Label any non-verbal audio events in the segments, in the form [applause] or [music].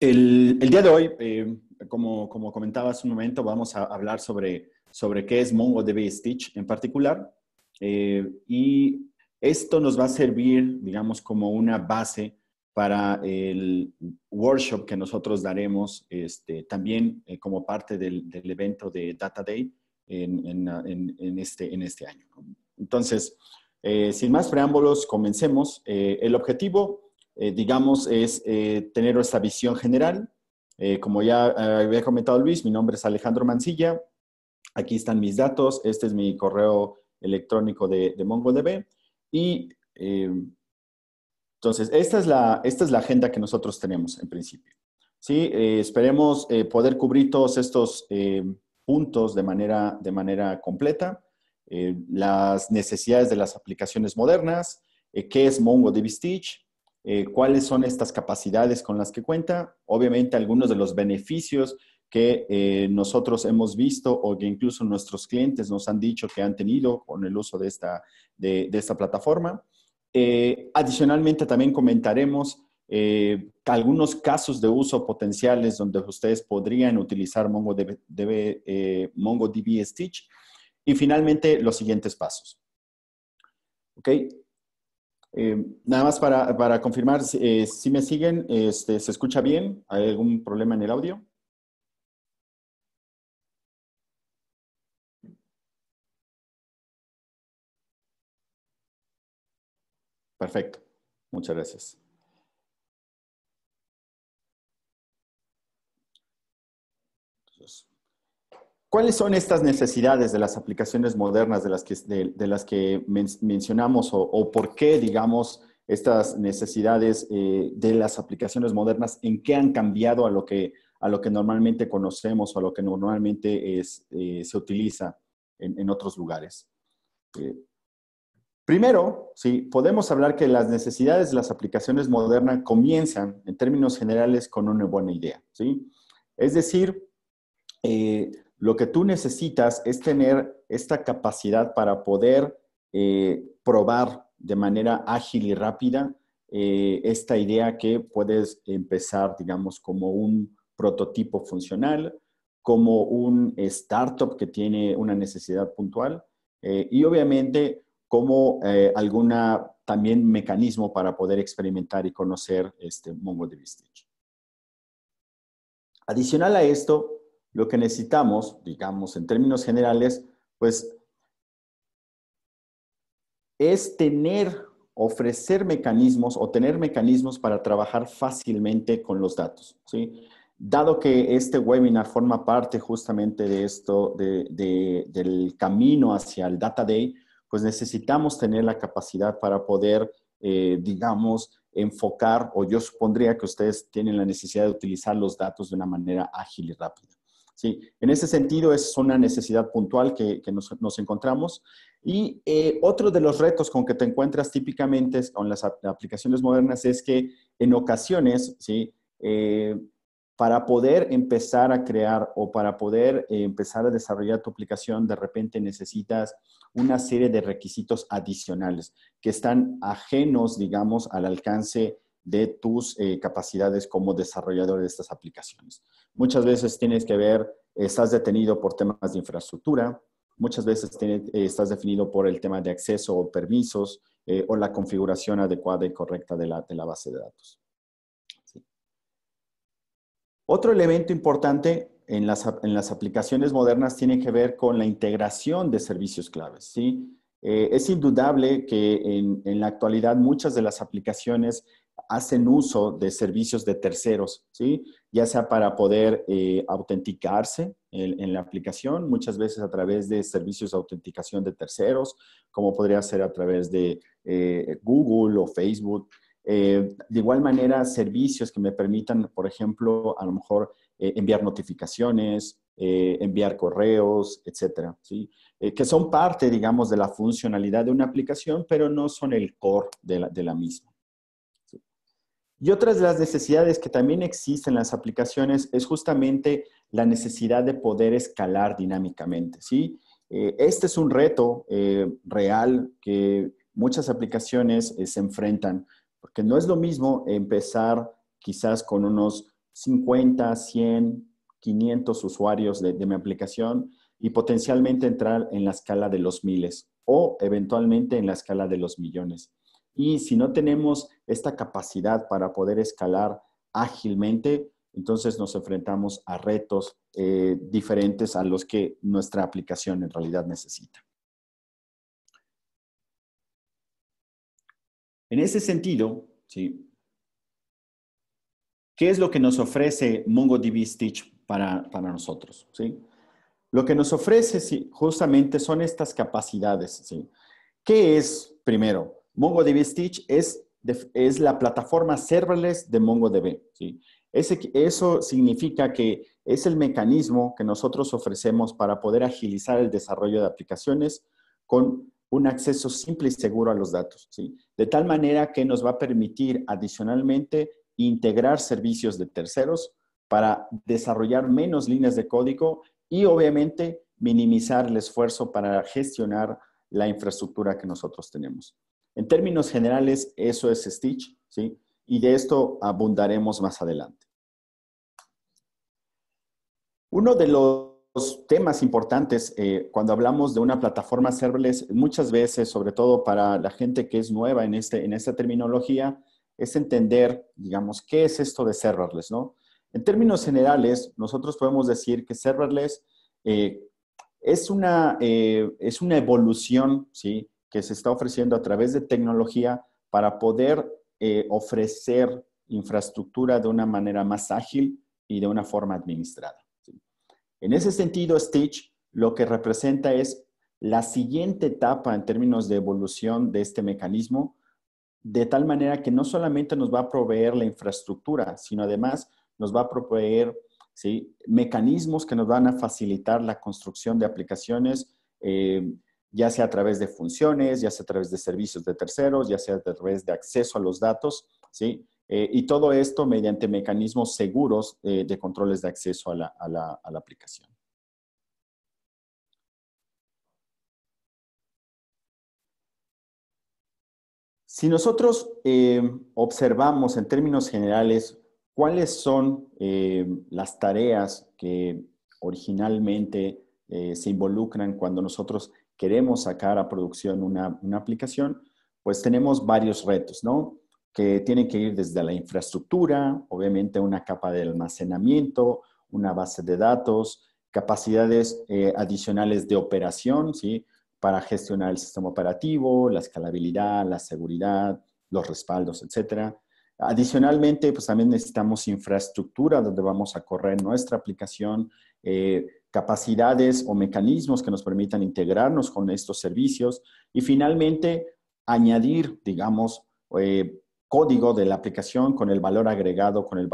El, día de hoy, eh, como, comentaba hace un momento, vamos a hablar sobre, sobre qué es MongoDB Stitch en particular. Eh, y esto nos va a servir, digamos, como una base para el workshop que nosotros daremos este, también eh, como parte del, evento de Data Day en, este, en este año. Entonces, sin más preámbulos, comencemos. el objetivo eh, digamos, es eh, tener esta visión general. Eh, como ya había comentado Luis, mi nombre es Alejandro Mancilla. Aquí están mis datos. Este es mi correo electrónico de, de MongoDB. Y entonces, esta es, la, esta es la agenda que nosotros tenemos en principio. ¿Sí? esperemos poder cubrir todos estos puntos de manera, de manera completa. las necesidades de las aplicaciones modernas, qué es MongoDB Stitch, eh, cuáles son estas capacidades con las que cuenta, obviamente algunos de los beneficios que eh, nosotros hemos visto o que incluso nuestros clientes nos han dicho que han tenido con el uso de esta, de, esta plataforma. Eh, adicionalmente, también comentaremos algunos casos de uso potenciales donde ustedes podrían utilizar MongoDB, Stitch. Y finalmente, los siguientes pasos. Okay. Eh, nada más para, confirmar, eh, si me siguen, este, ¿se escucha bien? ¿Hay algún problema en el audio? Perfecto, muchas gracias. ¿Cuáles son estas necesidades de las aplicaciones modernas de las que, de, las que mencionamos o, por qué, digamos, estas necesidades eh, de las aplicaciones modernas, en qué han cambiado a lo que, a lo que normalmente conocemos o a lo que normalmente es, eh, se utiliza en, otros lugares? Eh, primero, sí, podemos hablar que las necesidades de las aplicaciones modernas comienzan, en términos generales, con una buena idea. ¿sí? Es decir, lo que tú necesitas es tener esta capacidad para poder eh, probar de manera ágil y rápida eh, esta idea que puedes empezar, digamos, como un prototipo funcional, como un startup que tiene una necesidad puntual eh, y obviamente como alguna también mecanismo para poder experimentar y conocer este MongoDB Stitch. Adicional a esto, lo que necesitamos, digamos, en términos generales, pues es tener, ofrecer mecanismos o tener mecanismos para trabajar fácilmente con los datos. ¿sí? Dado que este webinar forma parte justamente de esto, del camino hacia el Data Day, pues necesitamos tener la capacidad para poder, eh, digamos, enfocar, o yo supondría que ustedes tienen la necesidad de utilizar los datos de una manera ágil y rápida. ¿sí? En ese sentido, es una necesidad puntual que, nos, encontramos. Y eh, otro de los retos con que te encuentras típicamente con las aplicaciones modernas es que en ocasiones, ¿sí? Eh, para poder empezar a crear o para poder eh, empezar a desarrollar tu aplicación, de repente necesitas una serie de requisitos adicionales que están ajenos, digamos, al alcance de tus eh, capacidades como desarrollador de estas aplicaciones. Muchas veces tienes que ver, estás detenido por temas de infraestructura, muchas veces eh, estás definido por el tema de acceso o permisos eh, o la configuración adecuada y correcta de la, base de datos. Otro elemento importante en las, aplicaciones modernas tiene que ver con la integración de servicios claves. ¿sí? es indudable que en, en, la actualidad muchas de las aplicaciones hacen uso de servicios de terceros, ¿sí? ya sea para poder eh, autenticarse en, la aplicación, muchas veces a través de servicios de autenticación de terceros, como podría ser a través de eh, Google o Facebook. Eh, de igual manera, servicios que me permitan, por ejemplo, a lo mejor enviar notificaciones, enviar correos, etcétera, ¿sí? que son parte, digamos, de la funcionalidad de una aplicación, pero no son el core de la misma. Y otra de las necesidades que también existen en las aplicaciones es justamente la necesidad de poder escalar dinámicamente, ¿sí? Eh, este es un reto eh, real que muchas aplicaciones eh, se enfrentan, porque no es lo mismo empezar quizás con unos 50, 100, 500 usuarios de mi aplicación y potencialmente entrar en la escala de los miles o eventualmente en la escala de los millones. Y si no tenemos esta capacidad para poder escalar ágilmente, entonces nos enfrentamos a retos eh, diferentes a los que nuestra aplicación en realidad necesita. En ese sentido, ¿sí? ¿qué es lo que nos ofrece MongoDB Stitch para, nosotros? ¿sí? Lo que nos ofrece justamente son estas capacidades. ¿sí? ¿Qué es, primero, MongoDB Stitch es, es la plataforma serverless de MongoDB. ¿sí? eso significa que es el mecanismo que nosotros ofrecemos para poder agilizar el desarrollo de aplicaciones con un acceso simple y seguro a los datos. ¿sí? De tal manera que nos va a permitir adicionalmente integrar servicios de terceros para desarrollar menos líneas de código y obviamente minimizar el esfuerzo para gestionar la infraestructura que nosotros tenemos. En términos generales, eso es Stitch, ¿sí? Y de esto abundaremos más adelante. Uno de los temas importantes eh, cuando hablamos de una plataforma serverless, muchas veces, sobre todo para la gente que es nueva en, este, en esta terminología, es entender, digamos, qué es esto de serverless, ¿no? En términos generales, nosotros podemos decir que serverless eh, es, eh, es una evolución, ¿sí? que se está ofreciendo a través de tecnología para poder eh, ofrecer infraestructura de una manera más ágil y de una forma administrada. En ese sentido, Stitch lo que representa es la siguiente etapa en términos de evolución de este mecanismo, de tal manera que no solamente nos va a proveer la infraestructura, sino además nos va a proveer mecanismos que nos van a facilitar la construcción de aplicaciones, eh, ya sea a través de funciones, ya sea a través de servicios de terceros, ya sea a través de acceso a los datos, ¿sí? Eh, y todo esto mediante mecanismos seguros eh, de controles de acceso a la, aplicación. Si nosotros eh, observamos en términos generales cuáles son las tareas que originalmente se involucran cuando nosotros queremos sacar a producción una, aplicación, pues tenemos varios retos, ¿no? Que tienen que ir desde la infraestructura, obviamente una capa de almacenamiento, una base de datos, capacidades eh, adicionales de operación, ¿sí? Para gestionar el sistema operativo, la escalabilidad, la seguridad, los respaldos, etcétera. Adicionalmente, pues también necesitamos infraestructura donde vamos a correr nuestra aplicación, eh, capacidades o mecanismos que nos permitan integrarnos con estos servicios y finalmente añadir, digamos, eh, código de la aplicación con el valor agregado, con el,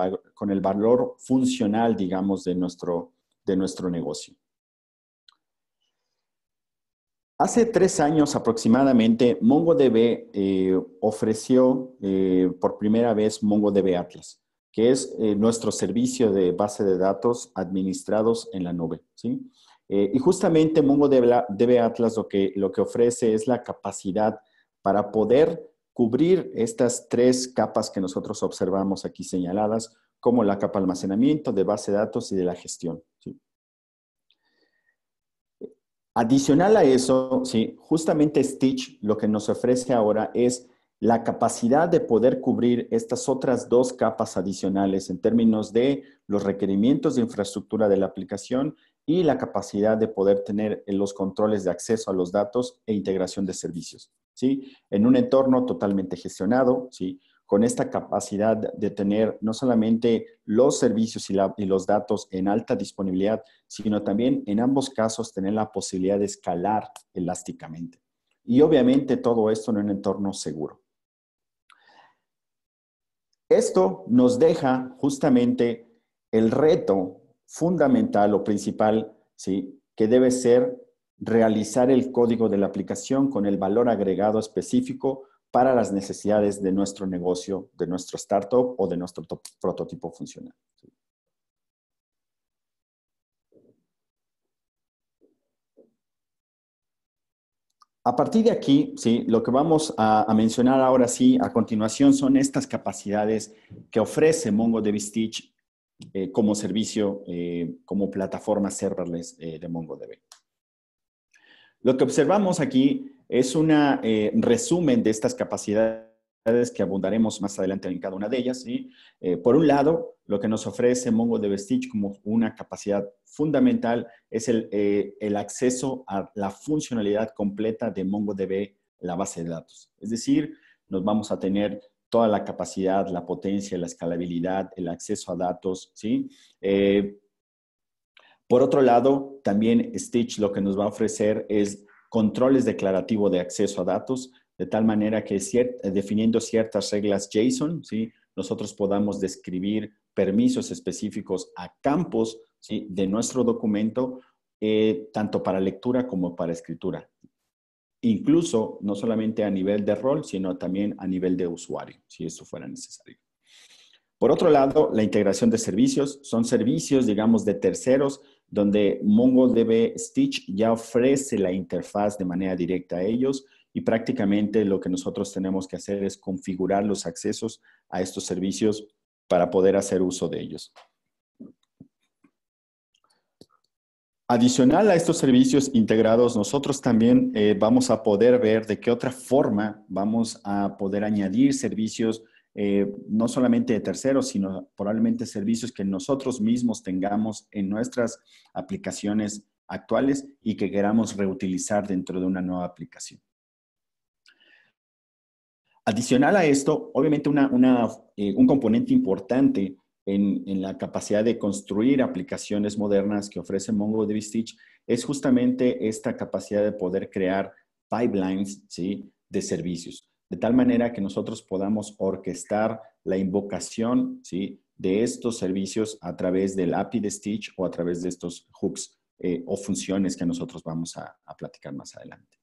valor funcional, digamos, de nuestro negocio. Hace tres años aproximadamente, MongoDB eh, ofreció eh, por primera vez MongoDB Atlas, que es eh, nuestro servicio de base de datos administrados en la nube. y justamente MongoDB Atlas lo que, lo que ofrece es la capacidad para poder cubrir estas tres capas que nosotros observamos aquí señaladas, como la capa almacenamiento, de base de datos y de la gestión. ¿sí? Adicional a eso, sí, justamente Stitch lo que nos ofrece ahora es la capacidad de poder cubrir estas otras dos capas adicionales en términos de los requerimientos de infraestructura de la aplicación y la capacidad de poder tener los controles de acceso a los datos e integración de servicios, ¿sí? En un entorno totalmente gestionado, ¿sí? con esta capacidad de tener no solamente los servicios y, los datos en alta disponibilidad, sino también en ambos casos tener la posibilidad de escalar elásticamente. Y obviamente todo esto en un entorno seguro. Esto nos deja justamente el reto fundamental o principal, ¿sí? que debe ser realizar el código de la aplicación con el valor agregado específico para las necesidades de nuestro negocio, de nuestro startup o de nuestro prototipo funcional. A partir de aquí, sí, lo que vamos a, mencionar ahora sí, a continuación, son estas capacidades que ofrece MongoDB Stitch eh, como servicio, eh, como plataforma serverless eh, de MongoDB. Lo que observamos aquí es un eh, resumen de estas capacidades que abundaremos más adelante en cada una de ellas. Eh, por un lado, lo que nos ofrece MongoDB Stitch como una capacidad fundamental es eh, el, acceso a la funcionalidad completa de MongoDB, la base de datos. Es decir, nos vamos a tener toda la capacidad, la potencia, la escalabilidad, el acceso a datos, ¿sí? por otro lado, también Stitch lo que nos va a ofrecer es controles declarativos de acceso a datos, de tal manera que definiendo ciertas reglas JSON, ¿sí? nosotros podamos describir permisos específicos a campos de nuestro documento, eh, tanto para lectura como para escritura. Incluso, no solamente a nivel de rol, sino también a nivel de usuario, si eso fuera necesario. Por otro lado, la integración de servicios son servicios, digamos, de terceros donde MongoDB Stitch ya ofrece la interfaz de manera directa a ellos y prácticamente lo que nosotros tenemos que hacer es configurar los accesos a estos servicios para poder hacer uso de ellos. Adicional a estos servicios integrados, nosotros también eh, vamos a poder ver de qué otra forma vamos a poder añadir servicios eh, no solamente de terceros, sino probablemente servicios que nosotros mismos tengamos en nuestras aplicaciones actuales y que queramos reutilizar dentro de una nueva aplicación. Adicional a esto, obviamente eh, un componente importante en, la capacidad de construir aplicaciones modernas que ofrece MongoDB Stitch es justamente esta capacidad de poder crear pipelines de servicios de tal manera que nosotros podamos orquestar la invocación de estos servicios a través del API de Stitch o a través de estos hooks eh, o funciones que nosotros vamos a, platicar más adelante.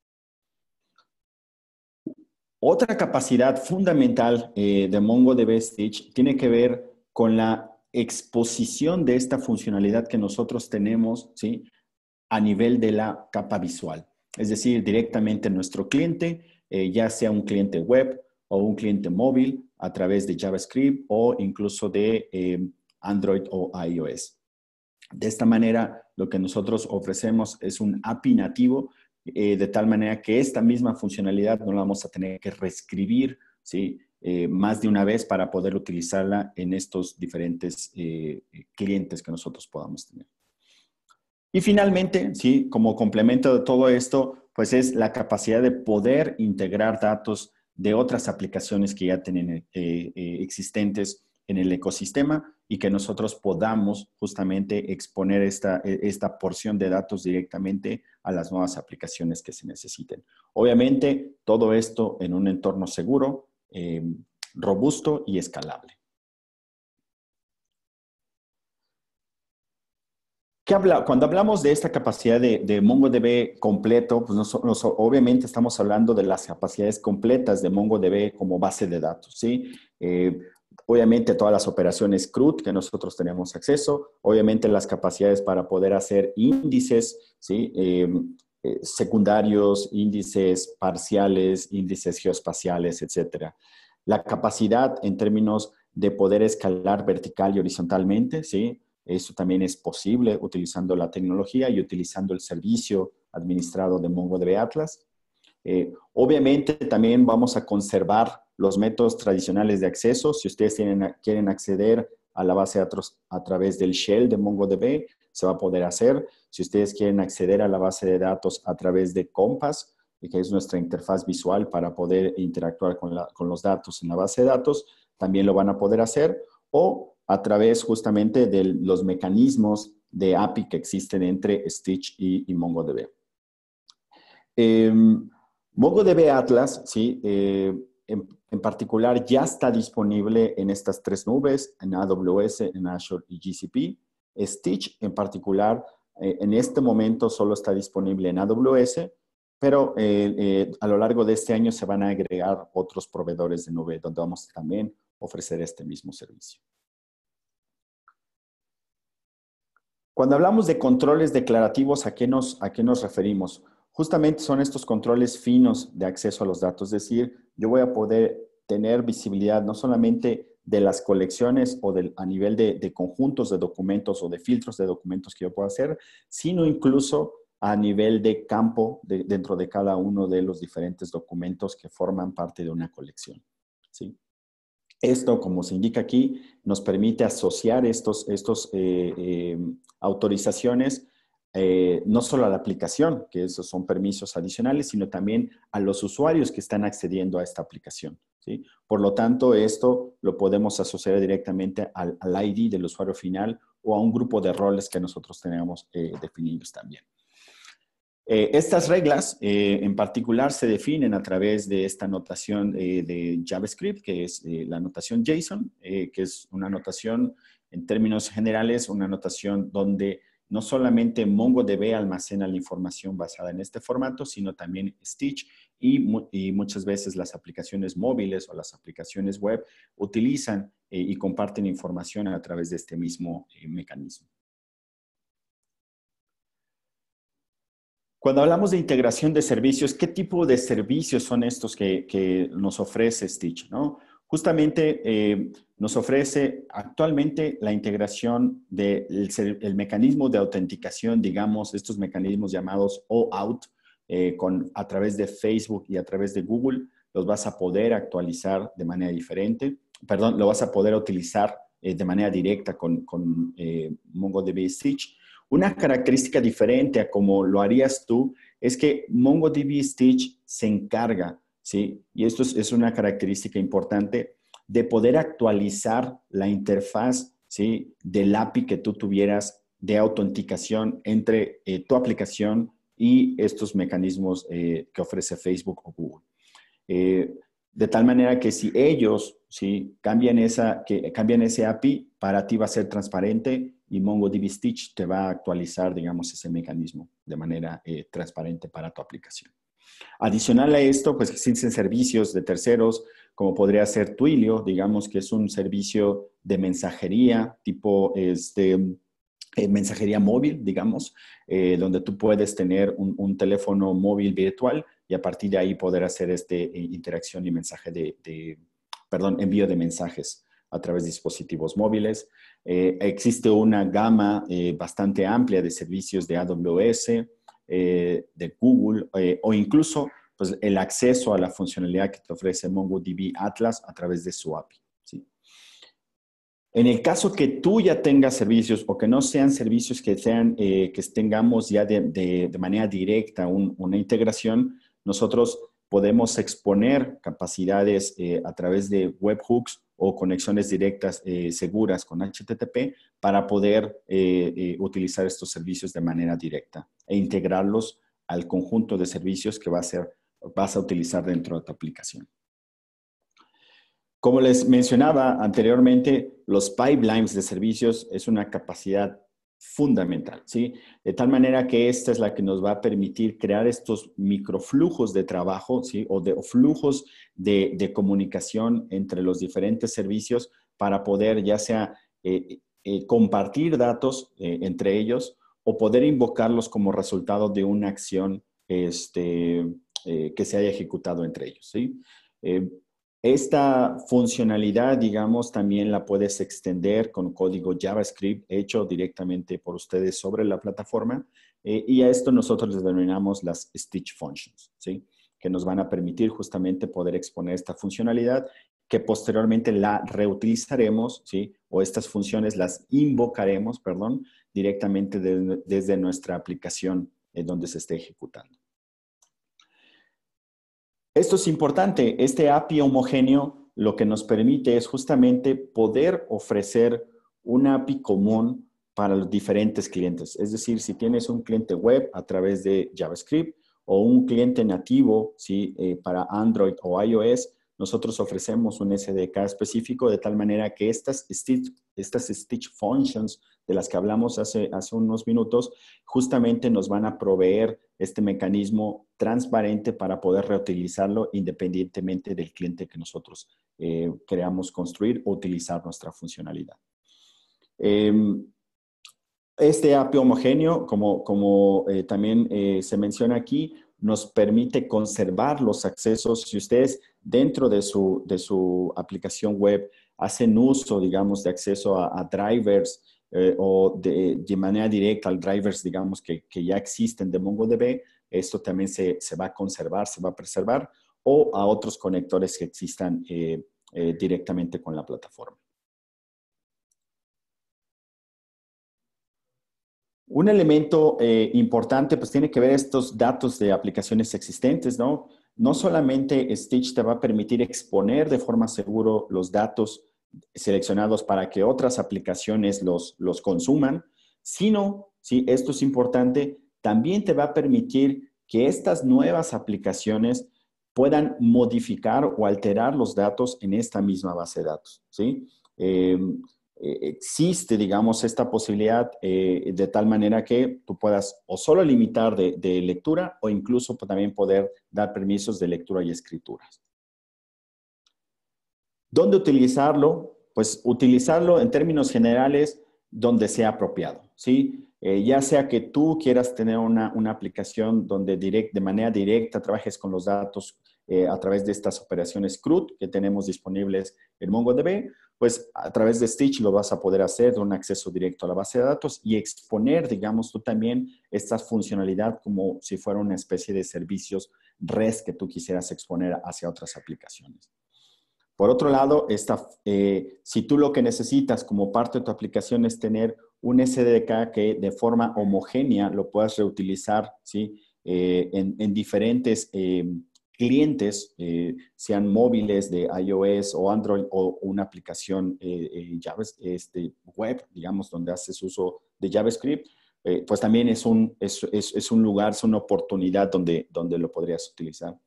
Otra capacidad fundamental eh, de MongoDB Stitch tiene que ver con la exposición de esta funcionalidad que nosotros tenemos ¿sí? a nivel de la capa visual. Es decir, directamente nuestro cliente eh, ya sea un cliente web o un cliente móvil a través de JavaScript o incluso de em, Android o iOS. De esta manera, lo que nosotros ofrecemos es un API nativo, eh, de tal manera que esta misma funcionalidad no la vamos a tener que reescribir ¿sí? Eh, más de una vez para poder utilizarla en estos diferentes clientes que nosotros podamos tener. Y finalmente, ¿sí? como complemento de todo esto, pues es la capacidad de poder integrar datos de otras aplicaciones que ya tienen eh, eh, existentes en el ecosistema y que nosotros podamos justamente exponer esta, e, esta porción de datos directamente a las nuevas aplicaciones que se necesiten. Obviamente, todo esto en un entorno seguro, eh, robusto y escalable. Cuando hablamos de esta capacidad de, MongoDB completo, pues obviamente estamos hablando de las capacidades completas de MongoDB como base de datos, ¿sí? Eh, obviamente todas las operaciones CRUD que nosotros tenemos acceso, obviamente las capacidades para poder hacer índices, ¿sí? Eh, eh, secundarios, índices parciales, índices geoespaciales, etcétera. La capacidad en términos de poder escalar vertical y horizontalmente, ¿sí? Eso también es posible utilizando la tecnología y utilizando el servicio administrado de MongoDB Atlas. Eh, obviamente también vamos a conservar los métodos tradicionales de acceso. Si ustedes quieren acceder a la base de datos a través del shell de MongoDB, se va a poder hacer. Si ustedes quieren acceder a la base de datos a través de Compass, que es nuestra interfaz visual para poder interactuar con, con los datos en la base de datos, también lo van a poder hacer. O a través justamente de los mecanismos de API que existen entre Stitch y, MongoDB. Em, MongoDB Atlas, ¿sí? Eh, en, particular, ya está disponible en estas tres nubes, en AWS, en Azure y GCP. Stitch, en particular, eh, en este momento solo está disponible en AWS, pero eh, a lo largo de este año se van a agregar otros proveedores de nube donde vamos también a ofrecer este mismo servicio. Cuando hablamos de controles declarativos, ¿a qué, nos, ¿a qué nos referimos? Justamente son estos controles finos de acceso a los datos, es decir, yo voy a poder tener visibilidad no solamente de las colecciones o a nivel de, conjuntos de documentos o de filtros de documentos que yo pueda hacer, sino incluso a nivel de campo dentro de cada uno de los diferentes documentos que forman parte de una colección. ¿sí? Esto, como se indica aquí, nos permite asociar estos, estos eh, eh, autorizaciones eh, no solo a la aplicación, que esos son permisos adicionales, sino también a los usuarios que están accediendo a esta aplicación. Por lo tanto, esto lo podemos asociar directamente al, al, ID del usuario final o a un grupo de roles que nosotros tenemos definidos también. Eh, estas reglas eh, en particular se definen a través de esta notación eh, de JavaScript, que es la notación JSON, que es una notación, en términos generales, una notación donde no solamente MongoDB almacena la información basada en este formato, sino también Stitch y, muchas veces las aplicaciones móviles o las aplicaciones web utilizan y comparten información a través de este mismo mecanismo. Cuando hablamos de integración de servicios, ¿qué tipo de servicios son estos que, nos ofrece Stitch? Justamente eh, nos ofrece actualmente la integración del el mecanismo de autenticación, digamos, estos mecanismos llamados OAuth, out eh, a través de Facebook y a través de Google, los vas a poder actualizar de manera diferente, perdón, lo vas a poder utilizar eh, de manera directa con, con MongoDB Stitch una característica diferente a como lo harías tú es que MongoDB Stitch se encarga, ¿sí? Y esto es una característica importante de poder actualizar la interfaz, ¿sí? Del API que tú tuvieras de autenticación entre eh, tu aplicación y estos mecanismos eh, que ofrece Facebook o Google. Eh, de tal manera que si ellos ¿sí? cambian, esa, que cambian ese API, para ti va a ser transparente y MongoDB Stitch te va a actualizar, digamos, ese mecanismo de manera eh, transparente para tu aplicación. Adicional a esto, pues existen servicios de terceros, como podría ser Twilio, digamos que es un servicio de mensajería tipo este, eh, mensajería móvil, digamos, eh, donde tú puedes tener un, teléfono móvil virtual y a partir de ahí poder hacer este interacción y mensaje de, de, perdón, envío de mensajes a través de dispositivos móviles. Eh, existe una gama eh, bastante amplia de servicios de AWS, eh, de Google o incluso pues, el acceso a la funcionalidad que te ofrece MongoDB Atlas a través de su API. En el caso que tú ya tengas servicios o que no sean servicios que, sean, que tengamos ya de, manera directa una integración, nosotros podemos exponer capacidades a través de webhooks o conexiones directas eh, seguras con HTTP para poder eh, eh, utilizar estos servicios de manera directa e integrarlos al conjunto de servicios que va a ser, vas a utilizar dentro de tu aplicación. Como les mencionaba anteriormente, los pipelines de servicios es una capacidad fundamental, ¿sí? De tal manera que esta es la que nos va a permitir crear estos microflujos de trabajo, ¿sí? O, de, flujos de, comunicación entre los diferentes servicios para poder ya sea eh, eh, eh, compartir datos entre ellos o poder invocarlos como resultado de una acción este, que se haya ejecutado entre ellos, ¿sí? Esta funcionalidad, digamos, también la puedes extender con código JavaScript hecho directamente por ustedes sobre la plataforma. Eh, y a esto nosotros les denominamos las Stitch Functions, ¿sí? Que nos van a permitir justamente poder exponer esta funcionalidad que posteriormente la reutilizaremos, ¿sí? O estas funciones las invocaremos, perdón, directamente desde nuestra aplicación en donde se esté ejecutando. Esto es importante. Este API homogéneo lo que nos permite es justamente poder ofrecer un API común para los diferentes clientes. Es decir, si tienes un cliente web a través de JavaScript o un cliente nativo ¿sí? Eh, para Android o iOS, nosotros ofrecemos un SDK específico de tal manera que estas stitch, functions de las que hablamos hace, unos minutos, justamente nos van a proveer este mecanismo transparente para poder reutilizarlo independientemente del cliente que nosotros creamos eh, construir o utilizar nuestra funcionalidad. Em, este API homogéneo, como, eh, también eh, se menciona aquí, nos permite conservar los accesos. Si ustedes dentro de su, de su aplicación web hacen uso, digamos, de acceso a, drivers eh, o de, manera directa al drivers, digamos, que, ya existen de MongoDB, esto también se, va a conservar, se va a preservar, o a otros conectores que existan eh, eh, directamente con la plataforma. Un elemento eh, importante pues tiene que ver estos datos de aplicaciones existentes, ¿no? No solamente Stitch te va a permitir exponer de forma segura los datos seleccionados para que otras aplicaciones los, los consuman, sino, sí, esto es importante, también te va a permitir que estas nuevas aplicaciones puedan modificar o alterar los datos en esta misma base de datos, ¿sí? Eh, eh, existe, digamos, esta posibilidad eh, de tal manera que tú puedas o solo limitar de, lectura o incluso pues, también poder dar permisos de lectura y escritura. ¿Dónde utilizarlo? Pues utilizarlo en términos generales donde sea apropiado, ¿sí? Eh, ya sea que tú quieras tener una, aplicación donde de manera directa trabajes con los datos a través de estas operaciones CRUD que tenemos disponibles en MongoDB, pues a través de Stitch lo vas a poder hacer un acceso directo a la base de datos y exponer, digamos, tú también esta funcionalidad como si fuera una especie de servicios REST que tú quisieras exponer hacia otras aplicaciones. Por otro lado, esta, eh, si tú lo que necesitas como parte de tu aplicación es tener un SDK que de forma homogénea lo puedas reutilizar ¿sí? Eh, en, diferentes eh, clientes, eh, sean móviles de iOS o Android o una aplicación eh, eh, este, web, digamos, donde haces uso de JavaScript, pues también es un, lugar, es una oportunidad donde, lo podrías utilizar.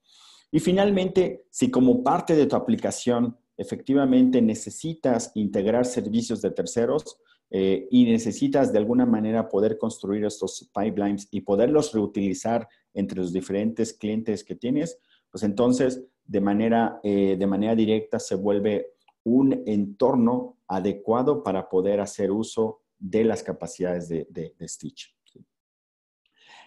Y finalmente, si como parte de tu aplicación efectivamente necesitas integrar servicios de terceros y necesitas de alguna manera poder construir estos pipelines y poderlos reutilizar entre los diferentes clientes que tienes, pues entonces eh, de manera, directa se vuelve un entorno adecuado para poder hacer uso de las capacidades de, Stitch.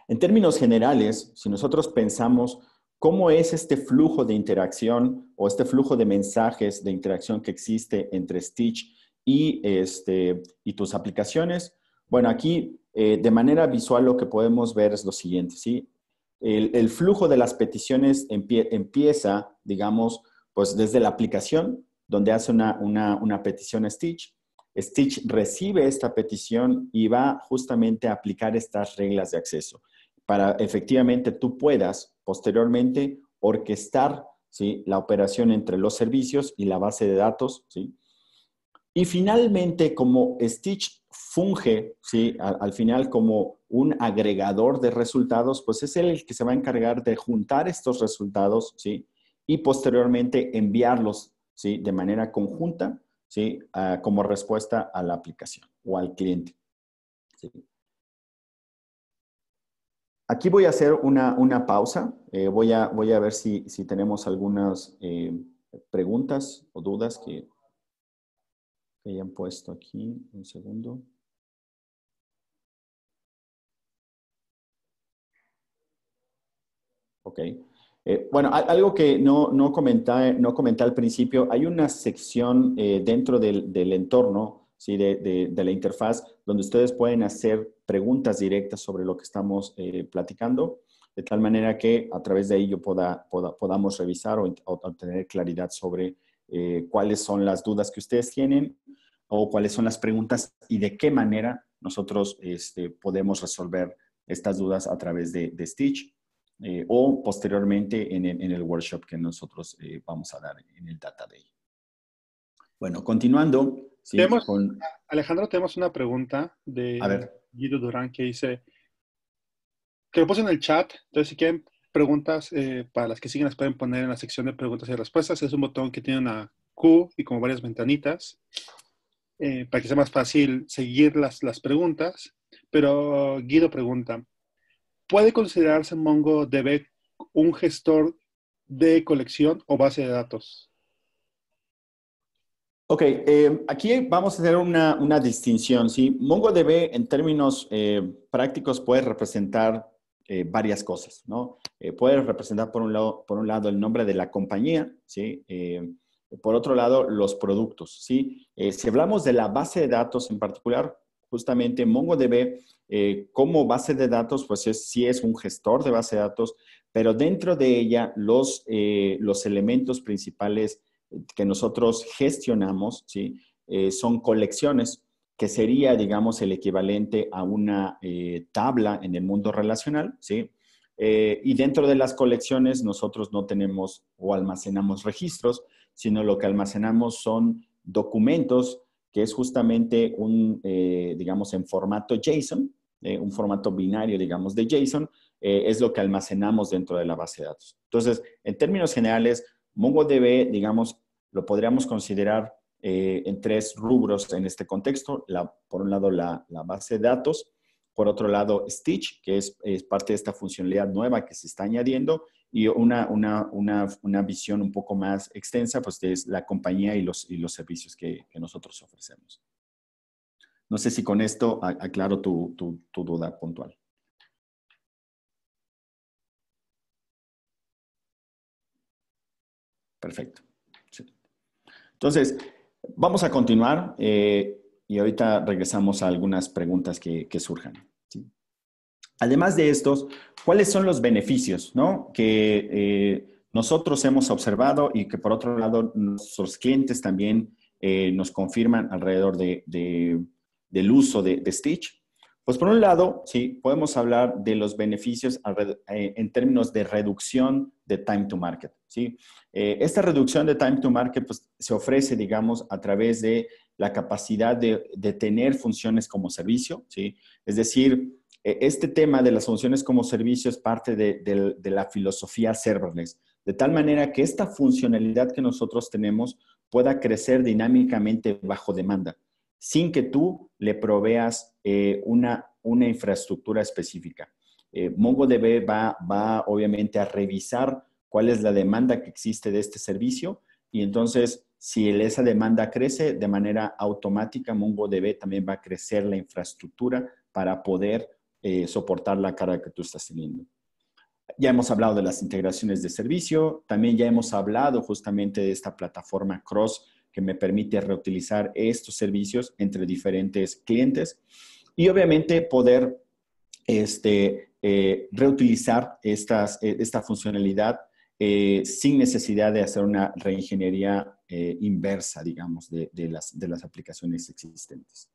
En términos generales, si nosotros pensamos cómo es este flujo de interacción o este flujo de mensajes de interacción que existe entre Stitch y, este, tus aplicaciones, bueno, aquí eh, de manera visual lo que podemos ver es lo siguiente, ¿sí? el, flujo de las peticiones empieza, digamos, pues desde la aplicación, donde hace una, petición a Stitch. Stitch recibe esta petición y va justamente a aplicar estas reglas de acceso para efectivamente tú puedas posteriormente orquestar ¿sí? la operación entre los servicios y la base de datos. ¿sí? Y finalmente, como Stitch funge ¿sí? al final como un agregador de resultados, pues es el que se va a encargar de juntar estos resultados, ¿sí? Y posteriormente enviarlos, ¿sí? De manera conjunta, ¿sí? como respuesta a la aplicación o al cliente. Aquí voy a hacer una, pausa. Eh, voy, a, voy a ver si, tenemos algunas eh, preguntas o dudas que, que hayan puesto aquí. Un segundo. Ok. Eh, bueno, algo que no, no, comenté, al principio, hay una sección eh, dentro del, entorno, ¿sí? de, la interfaz, donde ustedes pueden hacer preguntas directas sobre lo que estamos eh, platicando, de tal manera que a través de ello podamos revisar o, obtener claridad sobre cuáles son las dudas que ustedes tienen o cuáles son las preguntas y de qué manera nosotros este, podemos resolver estas dudas a través de, de Stitch. Eh, o posteriormente en el, workshop que nosotros eh, vamos a dar en el Data Day. Bueno, continuando. Con... Alejandro, tenemos una pregunta de Guido Durán que dice, que lo puse en el chat, entonces si quieren preguntas, eh, para las que siguen las pueden poner en la sección de preguntas y respuestas. Es un botón que tiene una Q y como varias ventanitas, para que sea más fácil seguir las, las preguntas. Pero Guido pregunta, ¿Puede considerarse MongoDB un gestor de colección o base de datos? Ok, eh, aquí vamos a hacer una, una, distinción. MongoDB en términos eh, prácticos puede representar eh, varias cosas. ¿no? puede representar por un, lado, por un lado el nombre de la compañía, ¿sí? por otro lado los productos. si hablamos de la base de datos en particular, justamente MongoDB eh, como base de datos, pues sí es un gestor de base de datos, pero dentro de ella los, eh, elementos principales que nosotros gestionamos ¿sí? Eh, son colecciones, que sería, digamos, el equivalente a una tabla en el mundo relacional, y dentro de las colecciones nosotros no tenemos o almacenamos registros, sino lo que almacenamos son documentos que es justamente un, eh, digamos, en formato JSON, eh, un formato binario, digamos, de JSON, eh, es lo que almacenamos dentro de la base de datos. Entonces, en términos generales, MongoDB, digamos, lo podríamos considerar en tres rubros en este contexto. por un lado, la, base de datos. Por otro lado, Stitch, que es, es parte de esta funcionalidad nueva que se está añadiendo y una, visión un poco más extensa, pues es la compañía y los, y los servicios que, nosotros ofrecemos. No sé si con esto aclaro tu, duda puntual. Perfecto. Entonces, vamos a continuar eh, y ahorita regresamos a algunas preguntas que surjan. Además de estos, ¿cuáles son los beneficios ¿no? que eh, nosotros hemos observado y que por otro lado nuestros clientes también eh, nos confirman alrededor de, del uso de, Stitch? Pues por un lado, sí, podemos hablar de los beneficios eh, en términos de reducción de time to market. ¿sí? esta reducción de time to market pues, se ofrece, digamos, a través de la capacidad de, de tener funciones como servicio. ¿sí? Es decir, eh, este tema de las funciones como servicio es parte de, la filosofía serverless, de tal manera que esta funcionalidad que nosotros tenemos pueda crecer dinámicamente bajo demanda, sin que tú le proveas eh, una, infraestructura específica. Eh, MongoDB va, va obviamente a revisar cuál es la demanda que existe de este servicio y entonces si esa demanda crece de manera automática, MongoDB también va a crecer la infraestructura para poder eh, soportar la carga que tú estás teniendo. Ya hemos hablado de las integraciones de servicio, también ya hemos hablado justamente de esta plataforma Cross que me permite reutilizar estos servicios entre diferentes clientes y obviamente poder este, eh, reutilizar eh, esta funcionalidad sin necesidad de hacer una reingeniería inversa, digamos, de las aplicaciones existentes.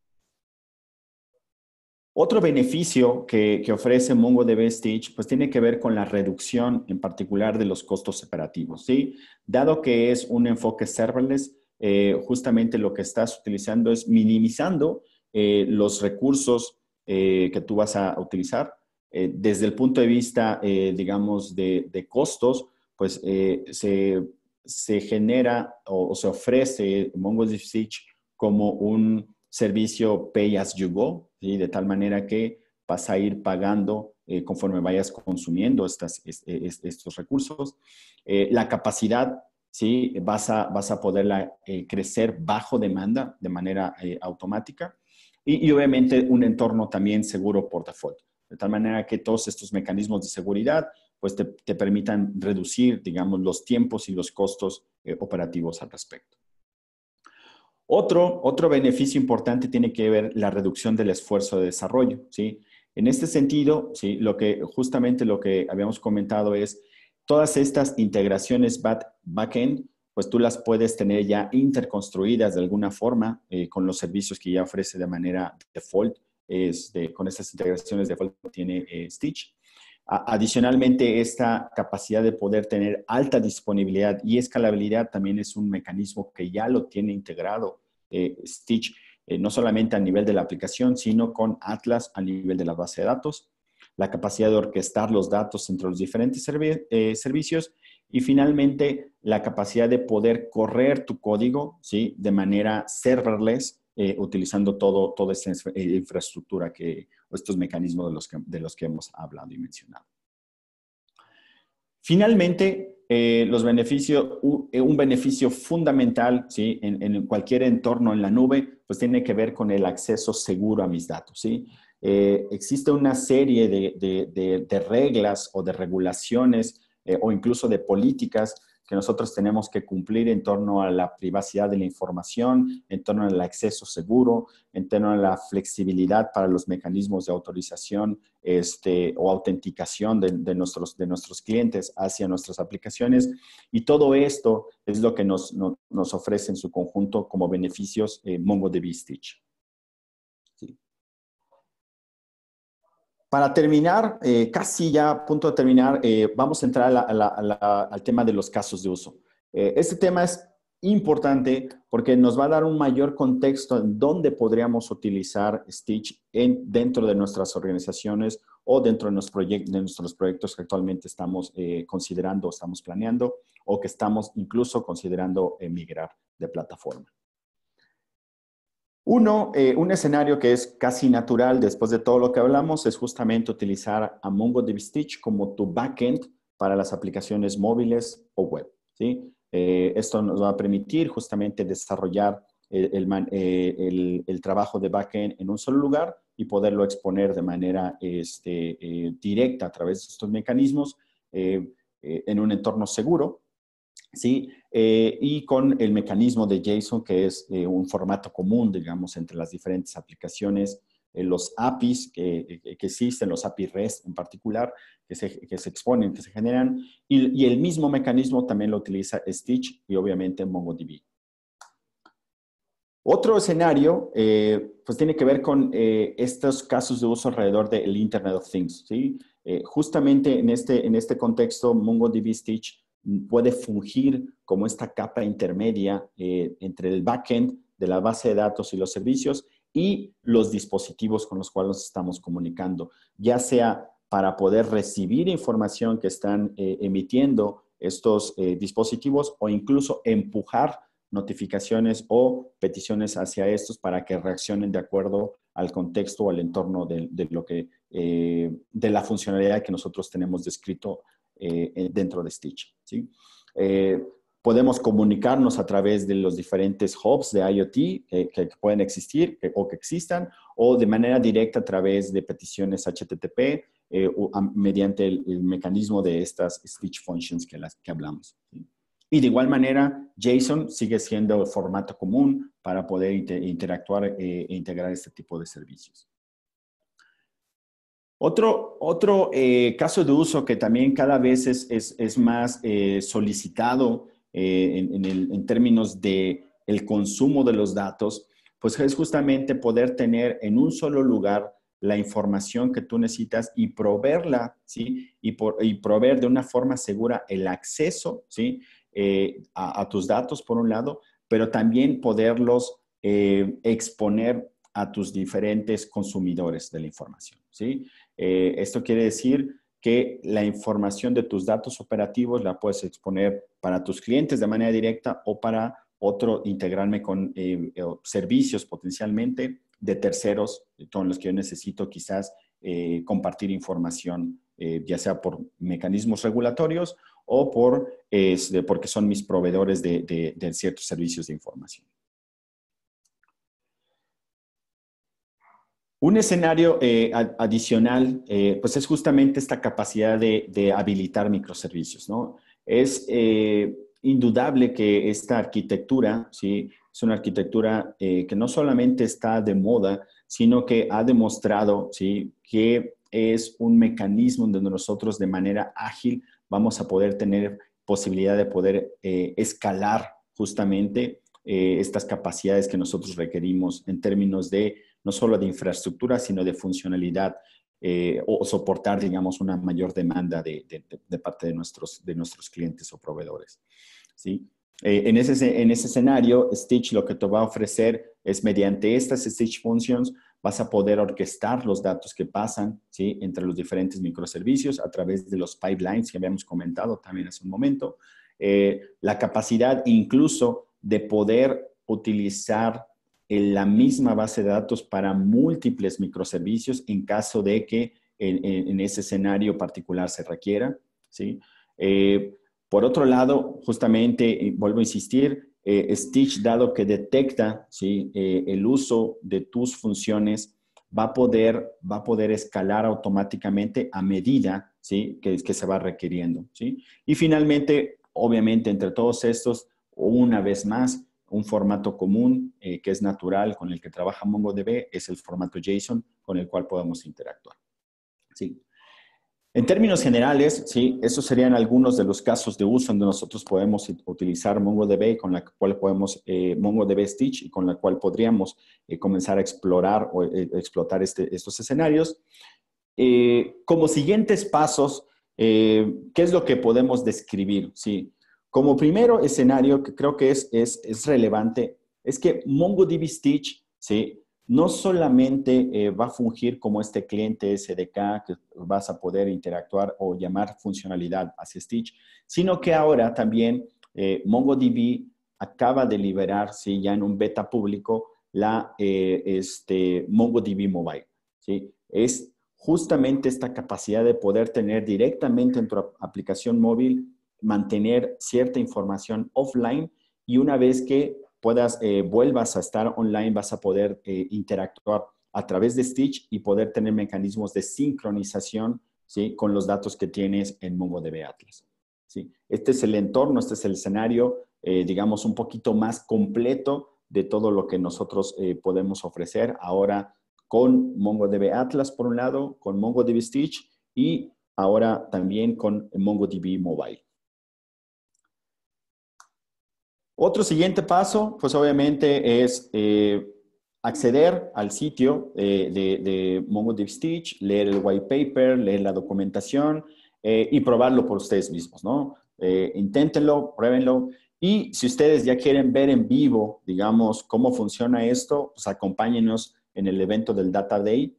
Otro beneficio que, ofrece MongoDB Stitch pues tiene que ver con la reducción en particular de los costos operativos ¿sí? Dado que es un enfoque serverless, eh, justamente lo que estás utilizando es minimizando eh, los recursos eh, que tú vas a utilizar. desde el punto de vista, digamos, de, costos, pues se, genera o, o se ofrece MongoDB Stitch como un servicio pay as you go, de tal manera que vas a ir pagando eh, conforme vayas consumiendo estas, e, estos recursos. Eh, la capacidad, ¿sí? vas, a, vas a poderla eh, crecer bajo demanda de manera automática. Y, y, obviamente un entorno también seguro por default. De tal manera que todos estos mecanismos de seguridad pues te, te permitan reducir, digamos, los tiempos y los costos operativos al respecto. Otro, beneficio importante tiene que ver la reducción del esfuerzo de desarrollo, ¿sí? En este sentido, ¿sí? lo que, justamente lo que habíamos comentado es, todas estas integraciones back-end, pues tú las puedes tener ya interconstruidas de alguna forma eh, con los servicios que ya ofrece de manera default, con estas integraciones default que tiene eh, Stitch. Adicionalmente, esta capacidad de poder tener alta disponibilidad y escalabilidad también es un mecanismo que ya lo tiene integrado eh, Stitch, eh, no solamente a nivel de la aplicación, sino con Atlas a nivel de la base de datos, la capacidad de orquestar los datos entre los diferentes eh, servicios y finalmente la capacidad de poder correr tu código ¿sí? de manera serverless utilizando todo, toda esta infraestructura que, estos mecanismos de los que, hemos hablado y mencionado. Finalmente, eh, los beneficios, eh, un beneficio fundamental en, cualquier entorno en la nube, pues tiene que ver con el acceso seguro a mis datos. ¿sí? Eh, existe una serie de, reglas o de regulaciones o incluso de políticas que nosotros tenemos que cumplir en torno a la privacidad de la información, en torno al acceso seguro, en torno a la flexibilidad para los mecanismos de autorización este, o autenticación de, nuestros, de nuestros clientes hacia nuestras aplicaciones. Y todo esto es lo que nos, ofrece en su conjunto como beneficios eh, MongoDB Stitch. Para terminar, eh, casi ya a punto de terminar, eh, vamos a entrar al tema de los casos de uso. Eh, este tema es importante porque nos va a dar un mayor contexto en dónde podríamos utilizar Stitch dentro de nuestras organizaciones o dentro de, nuestros proyectos, de nuestros proyectos que actualmente estamos considerando, estamos planeando o que estamos incluso considerando emigrar de plataforma. Uno, eh, un escenario que es casi natural después de todo lo que hablamos es justamente utilizar a MongoDB Stitch como tu backend para las aplicaciones móviles o web. Eh, esto nos va a permitir justamente desarrollar eh, el, trabajo de backend en un solo lugar y poderlo exponer de manera este, directa a través de estos mecanismos en un entorno seguro ¿sí? Eh, y con el mecanismo de JSON, que es eh, un formato común, digamos, entre las diferentes aplicaciones, eh, los APIs que, existen, los API REST en particular, que se, exponen, que se generan, y, el mismo mecanismo también lo utiliza Stitch y obviamente MongoDB. Otro escenario, pues tiene que ver con estos casos de uso alrededor del Internet of Things, justamente en este, en este contexto, MongoDB Stitch puede fungir como esta capa intermedia eh, entre el backend de la base de datos y los servicios y los dispositivos con los cuales nos estamos comunicando, ya sea para poder recibir información que están eh, emitiendo estos eh, dispositivos o incluso empujar notificaciones o peticiones hacia estos para que reaccionen de acuerdo al contexto o al entorno de, lo que, de la funcionalidad que nosotros tenemos descrito eh, dentro de Stitch. Eh, podemos comunicarnos a través de los diferentes hubs de IoT que, pueden existir o que existan, o de manera directa a través de peticiones HTTP eh, mediante el, mecanismo de estas Stitch Functions que, las, que hablamos. Y de igual manera, JSON sigue siendo el formato común para poder interactuar e integrar este tipo de servicios. Otro, otro eh, caso de uso que también cada vez es, más eh, solicitado eh, en, términos de el consumo de los datos, pues es justamente poder tener en un solo lugar la información que tú necesitas y proveerla, ¿sí? Y, proveer de una forma segura el acceso, ¿sí? A, a, tus datos, por un lado, pero también poderlos exponer a tus diferentes consumidores de la información, ¿sí? Eh, esto quiere decir que la información de tus datos operativos la puedes exponer para tus clientes de manera directa o para otro, integrarme con eh, servicios potencialmente de terceros con los que yo necesito quizás eh, compartir información, ya sea por mecanismos regulatorios o por, porque son mis proveedores de ciertos servicios de información. Un escenario eh, adicional, eh, pues es justamente esta capacidad de, habilitar microservicios, ¿no? Es eh, indudable que esta arquitectura, ¿sí? Es una arquitectura que no solamente está de moda, sino que ha demostrado, ¿sí? Que es un mecanismo donde nosotros de manera ágil vamos a poder tener posibilidad de poder escalar justamente estas capacidades que nosotros requerimos en términos de no solo de infraestructura, sino de funcionalidad eh, o soportar, digamos, una mayor demanda de, parte de nuestros, de nuestros clientes o proveedores. ¿sí? Eh, en, ese, en ese escenario, Stitch lo que te va a ofrecer es mediante estas Stitch Functions vas a poder orquestar los datos que pasan ¿sí? entre los diferentes microservicios a través de los pipelines que habíamos comentado también hace un momento. Eh, la capacidad incluso de poder utilizar en la misma base de datos para múltiples microservicios en caso de que en, ese escenario particular se requiera. ¿sí? Eh, por otro lado, justamente, vuelvo a insistir, eh, Stitch, dado que detecta ¿sí? Eh, el uso de tus funciones, va a poder, va poder escalar automáticamente a medida ¿sí? que, que se va requiriendo. ¿sí? Y finalmente, obviamente, entre todos estos, una vez más, un formato común eh, que es natural con el que trabaja MongoDB es el formato JSON con el cual podemos interactuar. Sí. En términos generales, sí, esos serían algunos de los casos de uso donde nosotros podemos utilizar MongoDB, con la cual podemos, eh, MongoDB Stitch, y con la cual podríamos eh, comenzar a explorar o explotar este, estos escenarios. como siguientes pasos, ¿qué es lo que podemos describir? Sí, como primero escenario que creo que es, es, relevante es que MongoDB Stitch, ¿sí? No solamente eh, va a fungir como este cliente SDK que vas a poder interactuar o llamar funcionalidad hacia Stitch, sino que ahora también eh, MongoDB acaba de liberar, ya en un beta público, la eh, este, MongoDB Mobile. Es justamente esta capacidad de poder tener directamente en tu aplicación móvil mantener cierta información offline y una vez que puedas, eh, vuelvas a estar online, vas a poder eh, interactuar a través de Stitch y poder tener mecanismos de sincronización ¿sí? con los datos que tienes en MongoDB Atlas. ¿sí? Este es el entorno, este es el escenario, eh, digamos, un poquito más completo de todo lo que nosotros podemos ofrecer ahora con MongoDB Atlas por un lado, con MongoDB Stitch y ahora también con MongoDB Mobile. Otro siguiente paso, pues obviamente es eh, acceder al sitio eh, de, de, MongoDB Stitch, leer el white paper, leer la documentación eh, y probarlo por ustedes mismos, ¿no? inténtenlo, pruébenlo. Y si ustedes ya quieren ver en vivo, digamos, cómo funciona esto, pues acompáñenos en el evento del Data Day,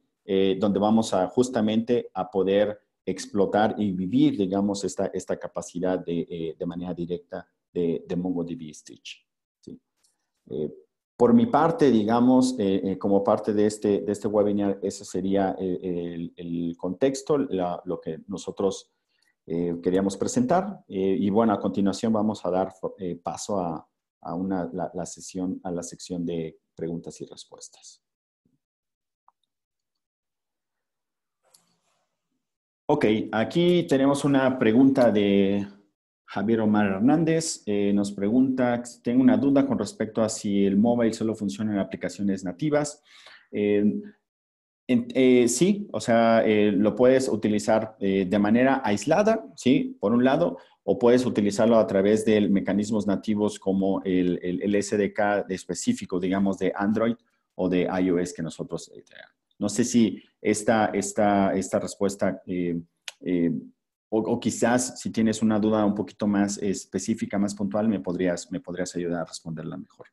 donde vamos a justamente a poder explotar y vivir, digamos, esta, esta capacidad de, de manera directa de, MongoDB Stitch. Eh, por mi parte, digamos, eh, eh, como parte de este, de este webinar, ese sería el, contexto, lo que nosotros queríamos presentar. y bueno, a continuación vamos a dar paso a, una, la, la sesión, a la sección de preguntas y respuestas. Ok, aquí tenemos una pregunta de Javier Omar Hernández eh, nos pregunta, tengo una duda con respecto a si el móvil solo funciona en aplicaciones nativas. Eh, eh, sí, o sea, lo puedes utilizar de manera aislada, ¿sí? Por un lado, o puedes utilizarlo a través de mecanismos nativos como el, SDK específico, digamos, de Android o de iOS que nosotros... no sé si esta, esta respuesta o, quizás si tienes una duda un poquito más específica, más puntual, me podrías, me podrías ayudar a responderla mejor.